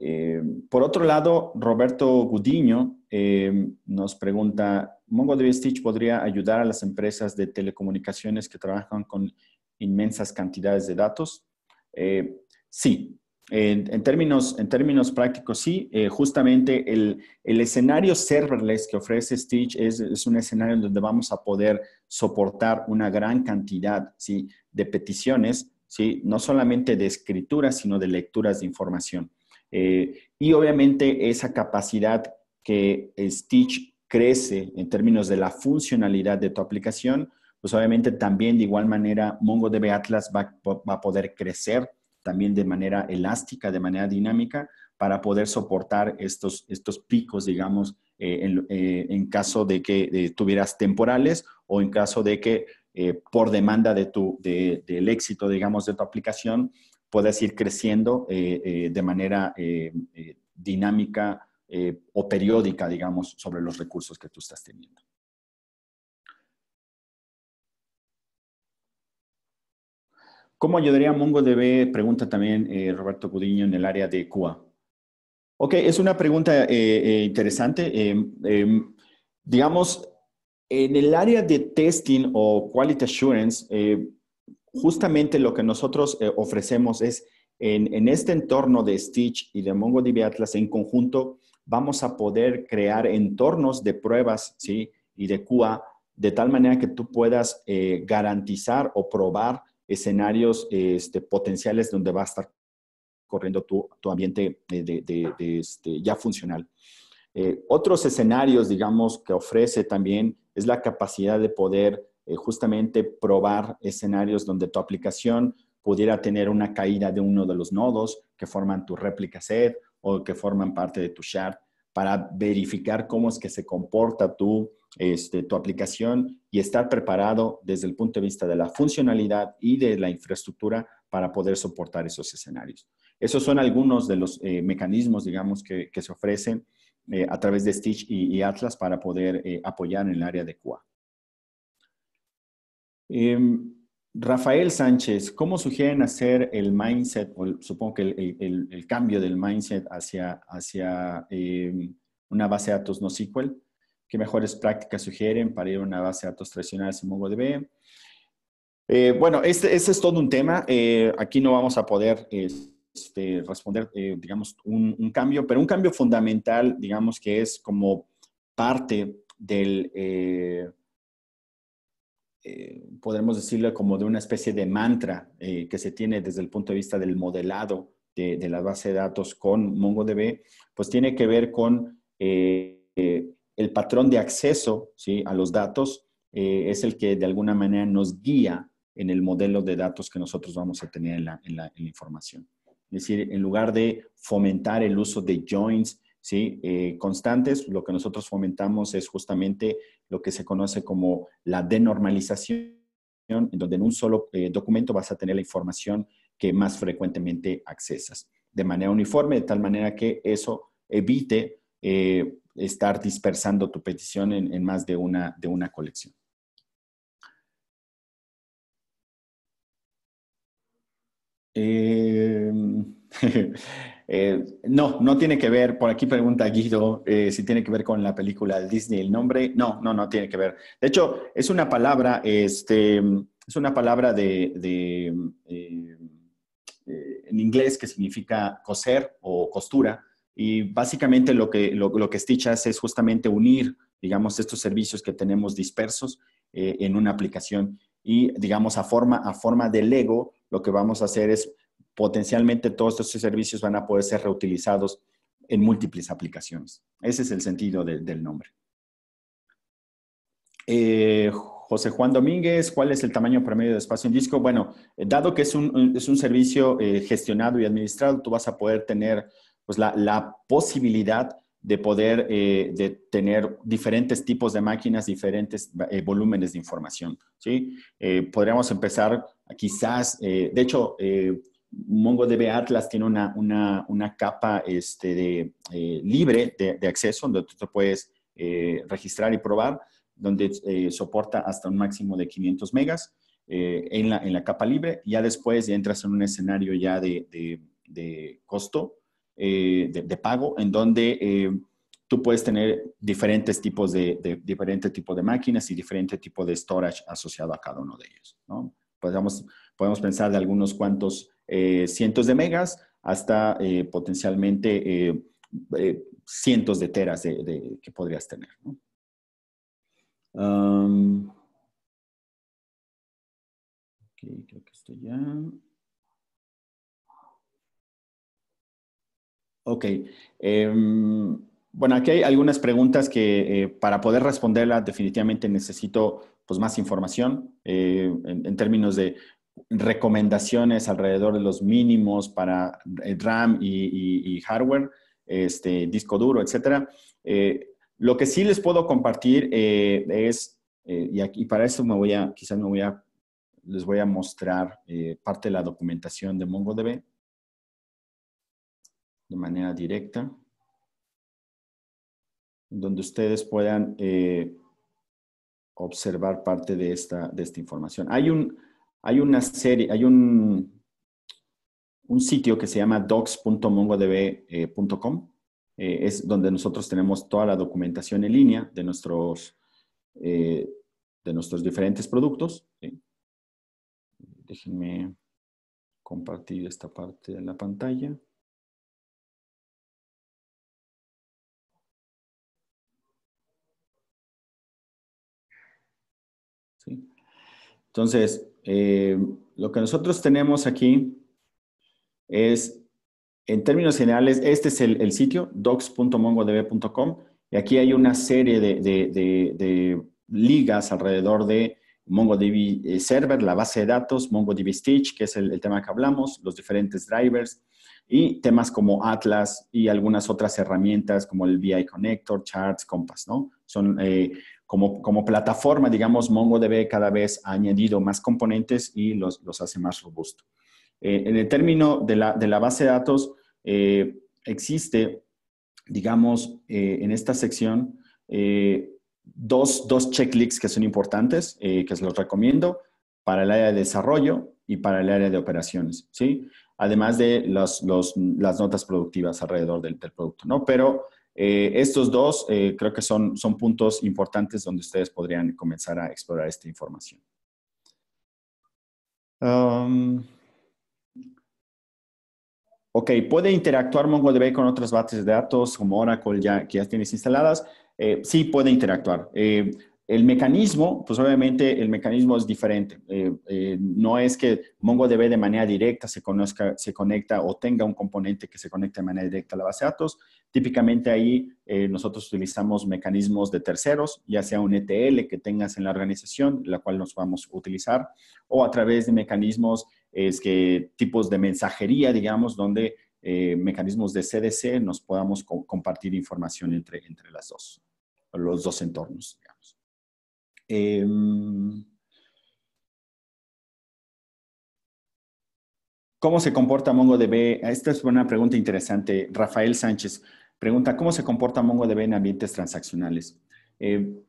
Eh, por otro lado, Roberto Gudiño eh, nos pregunta, ¿MongoDB Stitch podría ayudar a las empresas de telecomunicaciones que trabajan con inmensas cantidades de datos? Eh, sí, en, términos, en términos prácticos, sí, eh, justamente el, el, escenario serverless que ofrece Stitch es, es, un escenario donde vamos a poder soportar una gran cantidad ¿sí? de peticiones, ¿sí? no solamente de escrituras, sino de lecturas de información. Eh, y obviamente esa capacidad que eh, Stitch crece en términos de la funcionalidad de tu aplicación, pues obviamente también de igual manera MongoDB Atlas va, va a poder crecer también de manera elástica, de manera dinámica, para poder soportar estos, estos picos, digamos, eh, eh, en, caso de que eh, tuvieras temporales o en caso de que por demanda de tu, del éxito, digamos, de tu aplicación, puedas ir creciendo de manera dinámica o periódica, digamos, sobre los recursos que tú estás teniendo. ¿Cómo ayudaría MongoDB? Pregunta también eh, Roberto Cudiño en el área de QA. Ok, es una pregunta eh, eh, interesante. Em, em, digamos, en el área de testing o quality assurance, justamente lo que nosotros ofrecemos es en, este entorno de Stitch y de MongoDB Atlas en conjunto, vamos a poder crear entornos de pruebas ¿sí? y de QA de tal manera que tú puedas garantizar o probar escenarios este, potenciales donde va a estar corriendo tu, tu ambiente eh, este, ya funcional. Eh, otros escenarios, digamos, que ofrece también es la capacidad de poder eh, justamente probar escenarios donde tu aplicación pudiera tener una caída de uno de los nodos que forman tu réplica set o que forman parte de tu shard para verificar cómo es que se comporta tu, este, tu aplicación y estar preparado desde el punto de vista de la funcionalidad y de la infraestructura para poder soportar esos escenarios. Esos son algunos de los eh, mecanismos, digamos, que, se ofrecen eh, a través de Stitch y, Atlas para poder eh, apoyar en el área de QA. Rafael Sánchez, ¿cómo sugieren hacer el mindset, o supongo que el, cambio del mindset hacia, hacia em, una base de datos no SQL? ¿Qué mejores prácticas sugieren para ir a una base de datos tradicional sin MongoDB? Eh, bueno, este, este, es todo un tema. Eh, aquí no vamos a poder este, responder, eh, digamos, un, cambio, pero un cambio fundamental, digamos, que es como parte del eh, podemos decirle como de una especie de mantra eh, que se tiene desde el punto de vista del modelado de, la base de datos con MongoDB, pues tiene que ver con eh, el patrón de acceso ¿sí? a los datos, es el que de alguna manera nos guía en el modelo de datos que nosotros vamos a tener en la información. Es decir, en lugar de fomentar el uso de joins, ¿sí? Eh, constantes, lo que nosotros fomentamos es justamente lo que se conoce como la denormalización, en donde en un solo eh, documento vas a tener la información que más frecuentemente accesas de manera uniforme, de tal manera que eso evite eh, estar dispersando tu petición en, más de una, de una colección. Em, [laughs] Eh, no, no tiene que ver, por aquí pregunta Guido eh, si tiene que ver con la película Disney el nombre. No, no, no tiene que ver. De hecho, es una palabra, este, es una palabra de, eh, en inglés que significa coser o costura. Y básicamente lo que, lo, que Stitch hace es justamente unir, digamos, estos servicios que tenemos dispersos en una aplicación. Y, digamos, a forma, a forma de Lego, lo que vamos a hacer es potencialmente todos estos servicios van a poder ser reutilizados en múltiples aplicaciones. Ese es el sentido del nombre. Eh, José Juan Domínguez, ¿cuál es el tamaño promedio de espacio en disco? Bueno, eh, dado que es un, servicio eh, gestionado y administrado, tú vas a poder tener pues, la, posibilidad de poder tener diferentes tipos de máquinas, diferentes volúmenes de información. ¿sí? podríamos empezar quizás, de hecho, MongoDB Atlas tiene una, capa este, de, eh, libre de, acceso, donde tú te puedes eh, registrar y probar, donde eh, soporta hasta un máximo de 500 megas en la, capa libre. Ya después entras en un escenario ya de, costo, de, pago, en donde tú puedes tener diferentes tipos de, de diferente de máquinas y diferente tipo de storage asociado a cada uno de ellos. ¿no? Pues podemos pensar de algunos cuantos eh, cientos de megas hasta eh, potencialmente eh, cientos de teras que podrías tener. Ok, creo que estoy ya. Ok. Em, bueno, aquí hay algunas preguntas que para poder responderlas definitivamente necesito pues, más información en, términos de recomendaciones alrededor de los mínimos para eh, RAM y, hardware, este, disco duro, etcétera. Eh, lo que sí les puedo compartir eh, es, y, aquí, para eso me voy a, quizás me voy a, les voy a mostrar parte de la documentación de MongoDB de manera directa, donde ustedes puedan observar parte de esta, de esta información. Hay un, hay una serie, hay un, un sitio que se llama docs.mongodb.com. Eh, es donde nosotros tenemos toda la documentación en línea de nuestros, eh, de nuestros diferentes productos. Déjenme compartir esta parte de la pantalla. ¿Sí? Entonces, eh, lo que nosotros tenemos aquí es, en términos generales, este es el, sitio, docs.mongodb.com, y aquí hay una serie de, ligas alrededor de MongoDB eh, Server, la base de datos, MongoDB Stitch, que es el, tema que hablamos, los diferentes drivers y temas como Atlas y algunas otras herramientas como el BI Connector, Charts, Compass, ¿no? Son eh, como, como, plataforma, digamos, MongoDB cada vez ha añadido más componentes y los, los hace más robusto. Eh, en el término de la, de la base de datos, eh, existe, digamos, eh, en esta sección, dos, dos checklists que son importantes, que se los recomiendo, para el área de desarrollo y para el área de operaciones, ¿sí? Además de las notas productivas alrededor del, del producto, ¿no? Pero eh, estos dos eh, creo que son, son puntos importantes donde ustedes podrían comenzar a explorar esta información. Um, ok, ¿puede interactuar MongoDB con otras bases de datos como Oracle ya, que ya tienes instaladas? Eh, sí, puede interactuar. El mecanismo, pues obviamente el mecanismo es diferente. Eh, eh, no es que MongoDB de manera directa se, conozca, se conecta o tenga un componente que se conecte de manera directa a la base de datos. Típicamente ahí eh, nosotros utilizamos mecanismos de terceros, ya sea un ETL que tengas en la organización, la cual nos vamos a utilizar, o a través de mecanismos, es que tipos de mensajería, digamos, donde mecanismos de CDC nos podamos compartir información entre, entre las dos, los dos entornos. Em, ¿Cómo se comporta MongoDB? Esta es una pregunta interesante. Rafael Sánchez pregunta, ¿cómo se comporta MongoDB en ambientes transaccionales? Em,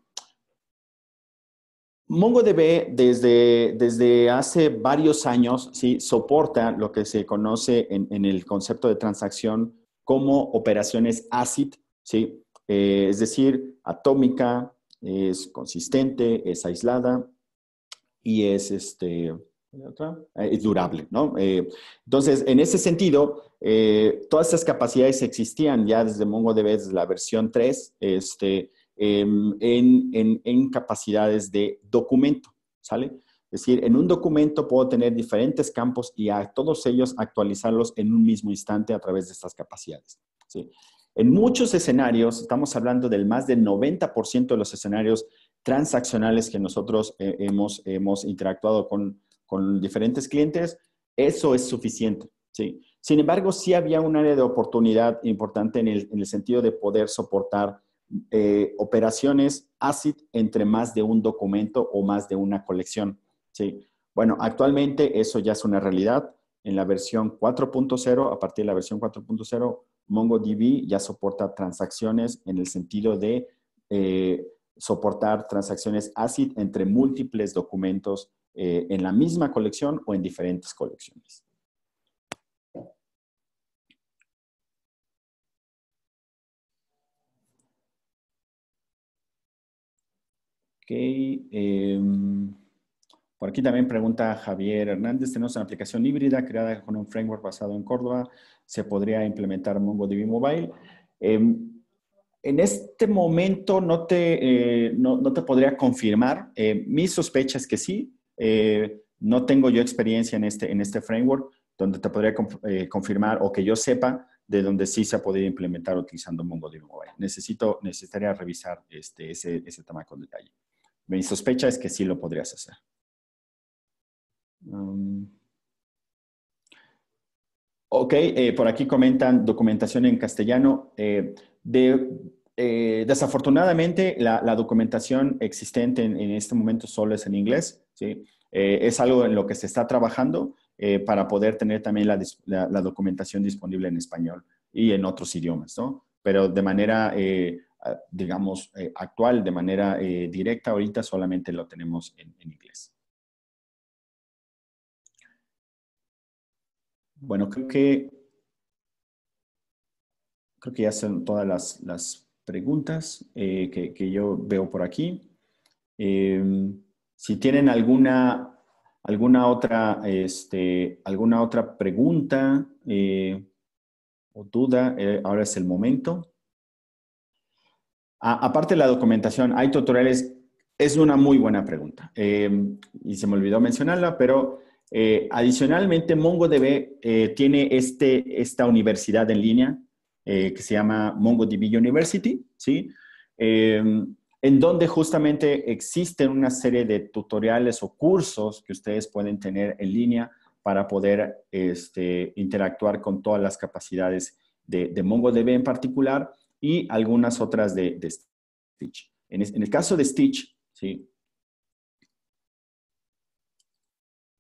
MongoDB desde, desde hace varios años ¿sí? soporta lo que se conoce en, el concepto de transacción como operaciones ACID, ¿sí? Eh, es decir, atómica, es consistente, es aislada y es, este, eh, es durable, ¿no? Eh, entonces, en ese sentido, eh, todas estas capacidades existían ya desde MongoDB, desde la versión 3, este, em, en, en, en, capacidades de documento, ¿sale? Es decir, en un documento puedo tener diferentes campos y a todos ellos actualizarlos en un mismo instante a través de estas capacidades. ¿sí? En muchos escenarios, estamos hablando del más del 90% de los escenarios transaccionales que nosotros eh, hemos, interactuado con, con diferentes clientes, eso es suficiente. Sin embargo, sí había un área de oportunidad importante en el, en el sentido de poder soportar eh, operaciones ACID entre más de un documento o más de una colección. ¿sí? Bueno, actualmente eso ya es una realidad. En la versión 4.0, a partir de la versión 4.0, MongoDB ya soporta transacciones en el sentido de eh, soportar transacciones ACID entre múltiples documentos eh, en la misma colección o en diferentes colecciones. Ok. Em, por aquí también pregunta Javier Hernández, tenemos una aplicación híbrida creada con un framework basado en Córdoba, ¿se podría implementar MongoDB Mobile? Em, en este momento no te, eh, no, no te podría confirmar, eh, mi sospecha es que sí, eh, no tengo yo experiencia en este, en este framework donde te podría confirmar o que yo sepa de dónde sí se ha podido implementar utilizando MongoDB Mobile. Necesito, necesitaría revisar este, ese tema con detalle. Mi sospecha es que sí lo podrías hacer. Um, ok, eh, por aquí comentan documentación en castellano. Eh, eh, desafortunadamente, la, documentación existente en, este momento solo es en inglés. es algo en lo que se está trabajando para poder tener también la, documentación disponible en español y en otros idiomas, Pero de manera digamos, actual de manera directa, ahorita solamente lo tenemos en inglés. Bueno, creo que, creo que ya son todas las, preguntas eh, que, yo veo por aquí. Em, si tienen alguna, alguna, otra, este, alguna otra pregunta eh, o duda, eh, ahora es el momento. aparte de la documentación, hay tutoriales. Es una muy buena pregunta em, y se me olvidó mencionarla, pero eh, adicionalmente, MongoDB eh, tiene este, esta universidad en línea eh, que se llama MongoDB University, ¿sí? Em, en donde justamente existen una serie de tutoriales o cursos que ustedes pueden tener en línea para poder este, interactuar con todas las capacidades de, MongoDB en particular y algunas otras de, Stitch. En, en, el caso de Stitch, ¿sí?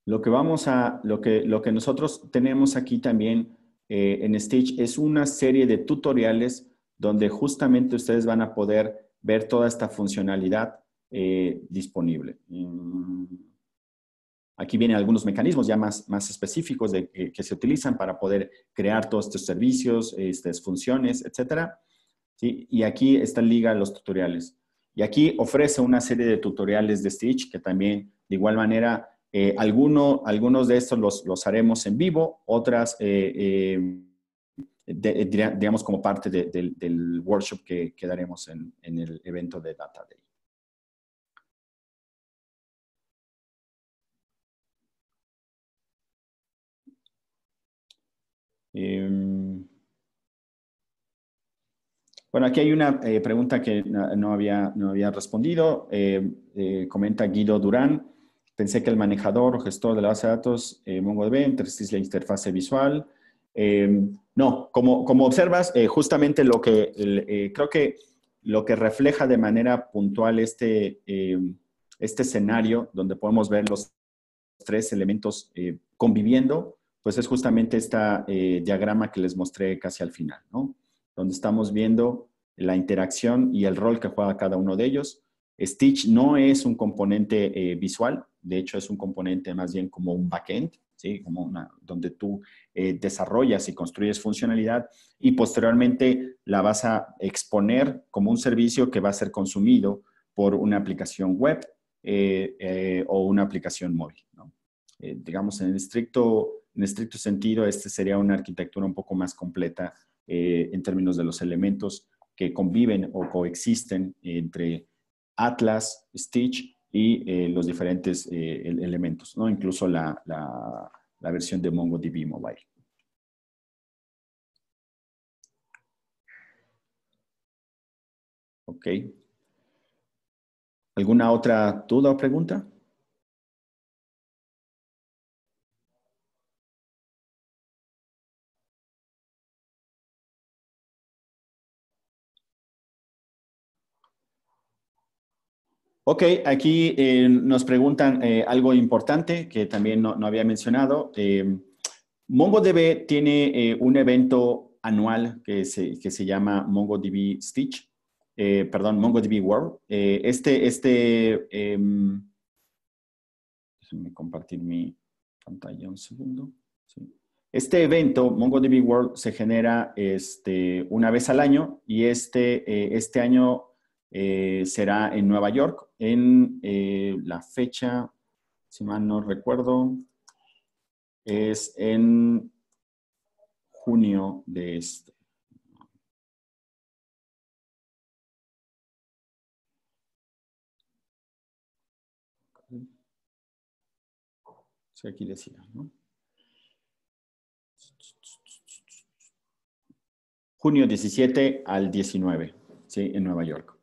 Lo que vamos a, lo que, lo que nosotros tenemos aquí también eh, en Stitch es una serie de tutoriales donde justamente ustedes van a poder ver toda esta funcionalidad eh, disponible. Mm, aquí vienen algunos mecanismos ya más, más específicos de, que, se utilizan para poder crear todos estos servicios, estas funciones, etc. Y aquí está liga a los tutoriales. Y aquí ofrece una serie de tutoriales de Stitch que también, de igual manera, eh, algunos de estos los, haremos en vivo, otras, eh, eh, digamos, como parte del workshop que, daremos en, el evento de Data Day. Em, bueno, aquí hay una pregunta que no, había, no había respondido. comenta Guido Durán pensé que el manejador o gestor de la base de datos eh, MongoDB es la interfase visual. Em, no, como, como observas, eh, justamente lo que eh, creo que lo que refleja de manera puntual este, em, este escenario donde podemos ver los tres elementos eh, conviviendo, pues es justamente esta diagrama que les mostré casi al final, ¿no? Donde estamos viendo la interacción y el rol que juega cada uno de ellos. Stitch no es un componente visual, de hecho es un componente más bien como un backend, ¿sí? como donde tú eh, desarrollas y construyes funcionalidad y posteriormente la vas a exponer como un servicio que va a ser consumido por una aplicación web eh, eh, o una aplicación móvil. digamos, en estricto, en estricto sentido, este sería una arquitectura un poco más completa en términos de los elementos que conviven o coexisten entre Atlas, Stitch y eh, los diferentes eh, elementos, ¿no? incluso la, la, versión de MongoDB Mobile. Ok. ¿Alguna otra duda o pregunta? Ok, aquí eh, nos preguntan eh, algo importante que también no, había mencionado. Eh, MongoDB tiene un evento anual que se, que se llama MongoDB Stitch, perdón, MongoDB World. este, este, em, déjenme compartir mi pantalla un segundo. Este evento, MongoDB World, se genera este, una vez al año y este, este año será en Nueva York en eh, la fecha, si mal no recuerdo, es en junio de este. Sí, aquí decía, ¿no? Junio 17 al 19, ¿sí? En Nueva York.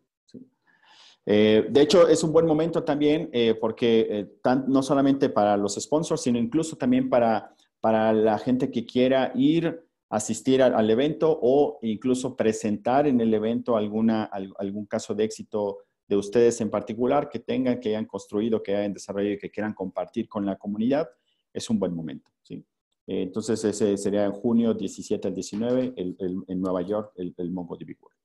Eh, de hecho, es un buen momento también eh, porque eh, no solamente para los sponsors, sino incluso también para, para la gente que quiera ir, asistir al, evento o incluso presentar en el evento alguna, algún caso de éxito de ustedes en particular que tengan, que hayan construido, que hayan desarrollado y que quieran compartir con la comunidad, es un buen momento. ¿sí? entonces, ese sería en junio 17 al 19 en Nueva York, el, el MongoDB World.